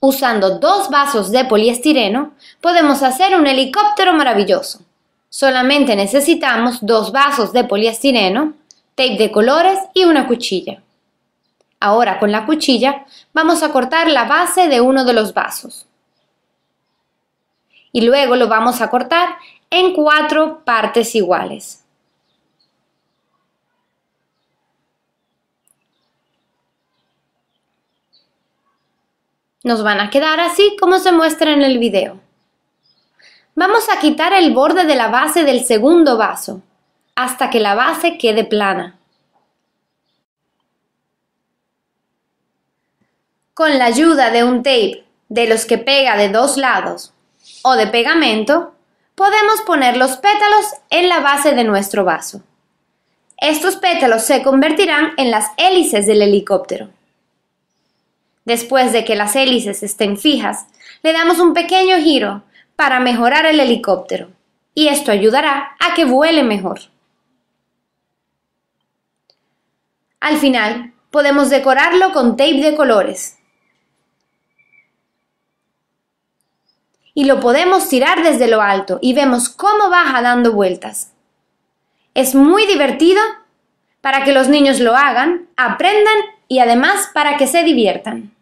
Usando dos vasos de poliestireno, podemos hacer un helicóptero maravilloso. Solamente necesitamos dos vasos de poliestireno, tape de colores y una cuchilla. Ahora con la cuchilla vamos a cortar la base de uno de los vasos. Y luego lo vamos a cortar en cuatro partes iguales. Nos van a quedar así como se muestra en el video. Vamos a quitar el borde de la base del segundo vaso hasta que la base quede plana. Con la ayuda de un tape de los que pega de dos lados o de pegamento, podemos poner los pétalos en la base de nuestro vaso. Estos pétalos se convertirán en las hélices del helicóptero. Después de que las hélices estén fijas, le damos un pequeño giro para mejorar el helicóptero y esto ayudará a que vuele mejor. Al final, podemos decorarlo con tape de colores. Y lo podemos tirar desde lo alto y vemos cómo baja dando vueltas. Es muy divertido para que los niños lo hagan, aprendan y además para que se diviertan.